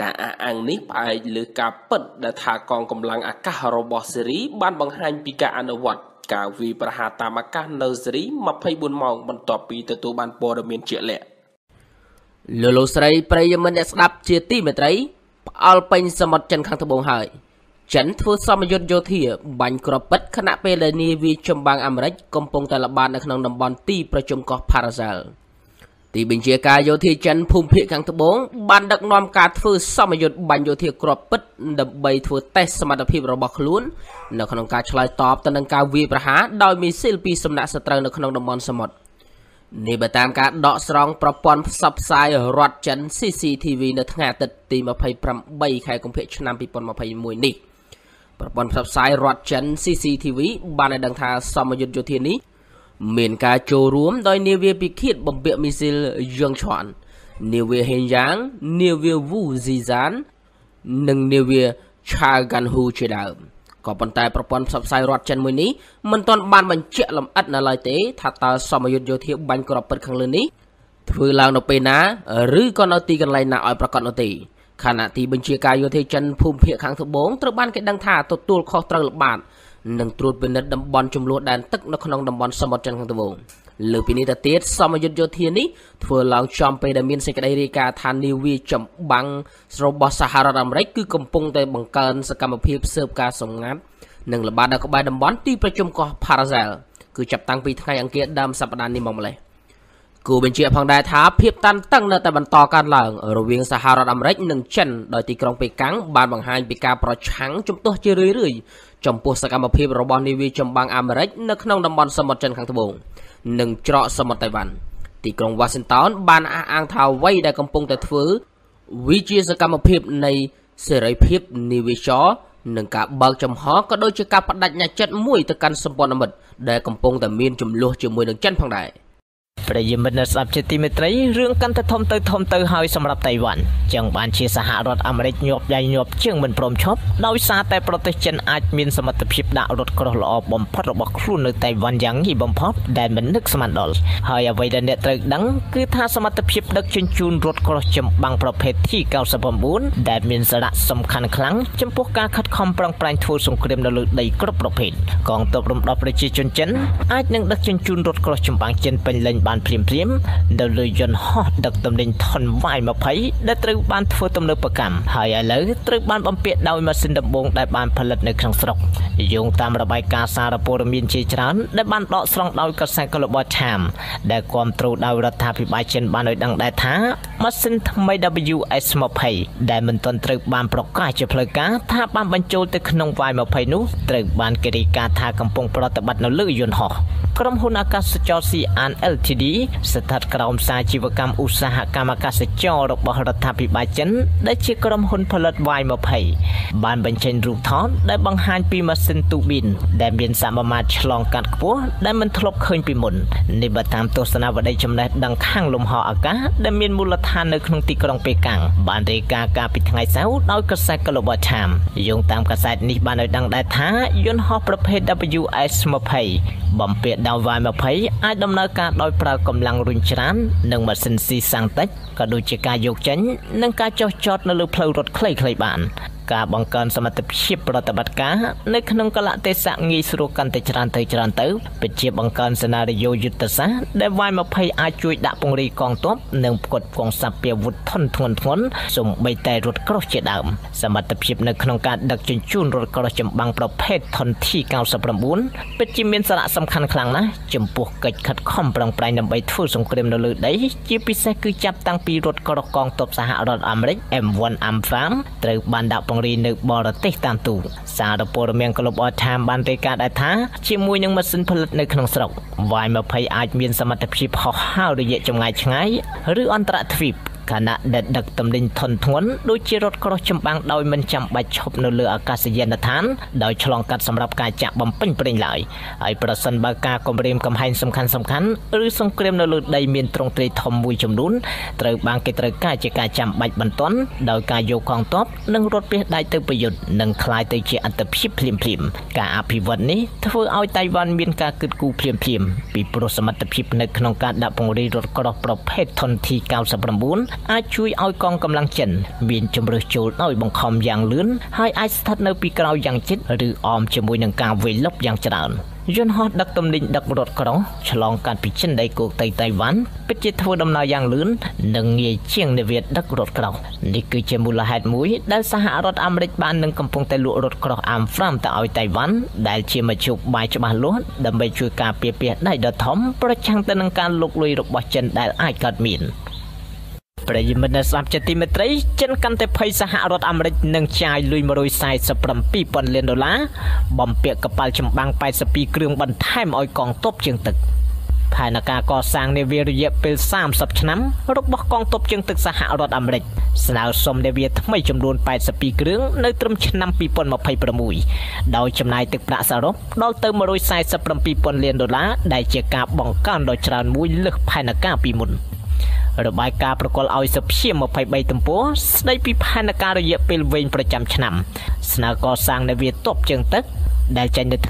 ការអះអាងនេះផ្អែកលើការពិតដែលថាកងកម្លាំងអាកាសរបស់សេរីបានបង្ហាញពីការអនុវត្តការវាយប្រហារតាមអាកាស នៅសេរី24ម៉ោងបន្ទាប់ពីទទួលបានព័ត៌មានជាក់លាក់លោកលោកស្រីប្រិយមិត្តអ្នកស្ដាប់ ជាទីមេត្រីផ្អល់ពេញសមុទ្រចិនខាងត្បូងហើយចិនធ្វើសមយុទ្ធយោធា បាញ់ក្របិតខណៈពេលដែលនាវាចម្បាំងអាមេរិកកំពុងតែល្បាតនៅក្នុងតំបន់ទីប្រជុំកោះផារ៉ាសាល់ទីបញ្ជាការយោធាចិនភូមិភាគខាងត្បូងបានដឹកនាំការធ្វើសមយុទ្ធបាញ់យោធាក្របិតដើម្បីធ្វើតេស្តសមត្ថភាពរបស់ខ្លួននៅក្នុងការឆ្លើយតបទៅនឹងការវាយប្រហារដោយមីស៊ីលពីសំណាក់សត្រូវនៅក្នុងតំបន់សមុទ្រនេះបើតាមការដកស្រង់ប្រព័ន្ធផ្សព្វផ្សាយរដ្ឋចិន CCTV នៅថ្ងៃអាទិត្យទី28ខែកុម្ភៈឆ្នាំ2021នេះ។ប្រព័ន្ធផ្សព្វផ្សាយរដ្ឋចិន CCTV បានឲ្យដឹងថាសមយុទ្ធយោធានេះ មានការចូលរួមដោយនាវាពិឃាតបំពាក់មីស៊ីលយឹងឆាន់នាវាហេនយ៉ាង នាវាវូស៊ីសាននិងនាវាឆាហ្កានហ៊ូជាដើមក៏ប៉ុន្តែប្រព័ន្ធផ្សព្វផ្សាយរដ្ឋចិនមួយនេះមិនទាន់បានបញ្ជាក់លម្អិតនៅឡើយទេ ថាតើសមយុទ្ធយោធាបាញ់ក្របពិតខាងលើនេះធ្វើឡើងនៅពេលណា ឬក៏នៅទីកន្លែងណាឲ្យប្រកាសនោះទេខណៈទីបញ្ជាការយោធាចិនភូមិភាគខាងត្បូងត្រូវបានគេដឹងថាទទួលខុសត្រូវល្បាតនិងត្រួតពិនិត្យតំបន់ចំនួនដែនទឹកនៅក្នុងតំបន់សមុទ្រចិនខាងត្បូងលើពីនេះទៅទៀតសមយុទ្ធយោធានេះធ្វើឡើងចំពេលដែលមានសេចក្តីរាយការណ៍ថានាវាចម្បាំងរបស់សហរដ្ឋអាមេរិកគឺកំពុងតែបង្កើនសកម្មភាពស៊ើបការសម្ងាត់និងល្បាតនៅក្បែរតំបន់ទីប្រជុំកោះ Parazel គឺចាប់តាំងពីថ្ងៃអង្គារដើមសប្តាហ៍នេះមកម្លេះ។គូបញ្ជាផងដែរថាភាពតានតឹងនៅតែបន្តកើនឡើងរវាងសហរដ្ឋអាមេរិកនិងចិនដោយទីក្រុងប៉េកាំងបានបង្ហាញពីការប្រឆាំងជំទាស់ជារឿយៗចំពោះសកម្មភាពរបស់នាវាចម្បាំងអាមេរិកនៅក្នុងតំបន់សមុទ្រចិនខាងត្បូង និងច្រកសមុទ្រតៃវ៉ាន់ទីក្រុង Washington បានអះអាងថាអ្វីដែលកំពុងតែធ្វើវាជាសកម្មភាពនៃសេរីភាពនាវាចរនិងការបើកចំហក៏ដូចជាការបដិញ្ញាចិត្តមួយទៅកាន់សម្ព័ន្ធមិត្តដែលកំពុងតែមានចំនួនជាមួយនឹងចិនផងដែរ។ប្រិយមិត្តអ្នកស្ដាប់ជាទីមេត្រីរឿងកាន់តែធំទៅធំទៅហើយសម្រាប់តៃវ៉ាន់ចឹងបានជាសហរដ្ឋអាមេរិកញាប់យ៉ៃញាប់ជាងមិនព្រមឈប់ដោយសារតែប្រទេសចិនអាចមានសមត្ថភាពដាក់រថក្រោះល្អបំផុតរបស់ខ្លួននៅតៃវ៉ាន់យ៉ាងងាយបំផុតដែលមិននឹកស្មានដល់ហើយអ្វីដែលអ្នកត្រូវដឹងគឺថាសមត្ថភាព ដឹកជញ្ជូនរថក្រោះចម្បាំងប្រភេទ T99 ដែលមានសារៈសំខាន់ខ្លាំងចំពោះការខិតខំប្រឹងប្រែងធ្វើសង្គ្រាមនៅលើដីគ្រប់ប្រភេទកងទ័ពរំដោះប្រជាជនចិនអាចនឹងដឹកជញ្ជូនរថក្រោះចម្បាំងចិនពេញលេញបានព្រាមព្រាមនៅលើយន្តហោះដឹកទំនិញថុន Y20 ដែលត្រូវបានធ្វើទំនើបកម្មហើយឥឡូវត្រូវបានបំពាក់ដោយម៉ាស៊ីនដំបងដែលបានផលិតនៅក្នុងស្រុកយោងតាមរបាយការណ៍សារព័ត៌មានជាច្រើនដែលបានដកស្រង់ដោយកសែតកលបឆាម ដែលគ្រប់គ្រងដោយរដ្ឋាភិបាលចិនបានឲ្យដឹងដែរថាម៉ាស៊ីនថ្មី WS20 ដែលមិនទាន់ត្រូវបានប្រកាសជាផ្លូវការថាបានបញ្ចូលទៅក្នុង Y20 នោះត្រូវបានគេរាយការណ៍ថាកំពុងប្រតិបត្តិនៅលើយន្តហោះក្រុមហ៊ុនអាកាសចរ CN LTD 2ស្ថិតក្រោមសារជីវកម្មឧស្សាហកម្មអាកាសចររបស់រដ្ឋាភិបាលចិនដែលជាក្រុមហ៊ុនផលិត Y20 បានបញ្ចេញរូបថតដែលបង្ហាញពីម៉ាស៊ីនទូប៊ីនដែលមានសមាមាត្រឆ្លងកាត់ខ្ពស់ដែលមិនធ្លាប់ឃើញពីមុននេះបើតាមទស្សនវដ្តីចំណេះដឹងខាងលំហអាកាសដែលមានមូលដ្ឋាននៅក្នុងទីក្រុងប៉េកាំងបានរាយការណ៍ការពីថ្ងៃសៅរ៍ដោយកាសែត Global Times យោងតាមកាសែតនេះបានឲ្យដឹងដែរថា យន្តហោះប្រភេទ WS20 បំពាក់ដោយ Y20 អាចដំណើរការដោយប្រើដោយកម្លាំងរុញច្រាននិងម៉ាស៊ីនស៊ីសាំងតិចក៏ដូចជាការយកចេញនិងការចុះចតនៅលើផ្លូវរត់ខ្លីៗបានការបង្កើនសមត្ថភាពប្រតិបត្តិការនៅក្នុងកលៈទេសៈងាយស្រួលកាន់តែច្រើនទៅច្រើនទៅពជាបង្កើនសេណារីយ៉ូយុទ្ធសាស្ត្រដែល Y20 អាចជួយដាក់ពង្រីកងទ័ពនិងផ្គត់ផ្គង់សពាវុធធនធ្ងន់ធ្ងន់សំបីតែរថក្រោះជាដើមសមត្ថភាពនៅក្នុងការដឹកជញ្ជូនរថក្រោះចម្បាំងប្រភេទធន T99 ពិតជាមានសារៈសំខាន់ខ្លាំងណាស់ចំពោះកិច្ចខិតខំប្រឹងប្រែងដើម្បីធ្វើសង្គ្រាមនៅលើដីជាពិសេសគឺចាប់តាំងពីរថក្រោះកងទ័ពសហរដ្ឋអាមេរិក M1 Amfam ត្រូវបានដាក់បង្រីនៅបរទេសតាមទូកសារព័ត៌មានក្លឹបអត់ថាមបានរាយការណ៍ដែរថាជាមួយនឹងម៉ាស៊ីនផលិតនៅក្នុងស្រុក Y20 អាចមានសមត្ថភាពហោះហើររយៈចម្ងាយឆ្ងាយឬអន្តរទ្វីបខណៈដែលដឹកទំនិញធនធ្ងន់ដូចជារថក្រោះចម្បាំងដោយមិនចាំបាច់ឈប់នៅលើអាកាសយានដ្ឋានដោយឆ្លងកាត់សម្រាប់ការចាក់បំពេញប្រេងឡើយហើយប្រសិនបើការគម្រាមកំហែងសំខាន់សំខាន់ឬសង្គ្រាមនៅលើដីមានទ្រង់ទ្រាយធំមួយចំនួនត្រូវបានគេត្រូវការជាការចាំបាច់បន្ទាន់ដោយការយកកងទ័ពនិងរថពេទ្យដាច់ទៅប្រយុទ្ធនិងคลายទៅជាអន្តភាពភ្លាមភ្លាមការអភិវឌ្ឍនេះធ្វើឲ្យតៃវ៉ាន់មានការគិតគូរភ្លាមភ្លាមពីព្រោះសមត្ថភាពនៅក្នុងការដាក់ពង្រាយរថក្រោះប្រភេទធនធី99អាចជួយឲ្យកងកម្លាំងចិនមានជំរើសចូលដោយបង្ខំយ៉ាងលឿនហើយអាចស្ថិតនៅពីក្រោយយ៉ាងជិតឬអមជាមួយនឹងការវាយលុកយ៉ាងច្រើនយន្តហោះដឹកទំនិញដឹករថក្រោះឆ្លងកាត់ពីចិនដីគោកតៃតៃវ៉ាន់ពិតជាធ្វើដំណើរយ៉ាងលឿននិងងាយជាងនាវាដឹករថក្រោះនេះគឺជាមូលហេតុមួយដែលសហរដ្ឋអាមេរិកបាននឹងកំពុងតែលក់រថក្រោះអាម5ទៅឲ្យតៃវ៉ាន់ដែលជាមជ្ឈបាយច្បាស់លាស់ដើម្បីជួយការពារពីដៃដ៏ធំប្រឆាំងទៅនឹងការលុកលុយរបស់ចិនដែលអាចកើតមាន។ប្រិយមិត្តអ្នកស្ដាប់ជាទីមេត្រី ចិនកាន់តែភ័យសហរដ្ឋអាមេរិកនឹងចាយលុយ147,000លានដុល្លារបំពាក់កប៉ាល់ចម្បាំង82គ្រឿងបន្ថែមឲ្យកងទ័ពជើងទឹកផែនការកសាងនាវារយៈពេល30ឆ្នាំរបស់កងទ័ពជើងទឹកសហរដ្ឋអាមេរិកស្នើសុំនាវាថ្មីចំនួន82គ្រឿងនៅត្រឹមឆ្នាំ2026ដោយចំណាយទឹកប្រាក់សរុបដល់ទៅ147,000លានដុល្លារដែលជាការបង្កើនដ៏ច្រើនមួយលើសផែនការពីមុន។របាយការណ៍ប្រកល់ឲ្យសិព្យា23ទំព័រស្ដីពីផែនការរយៈពេលវែងប្រចាំឆ្នាំស្នើកសាងនៅវាទប់ជើងទឹកដែលចេញនៅ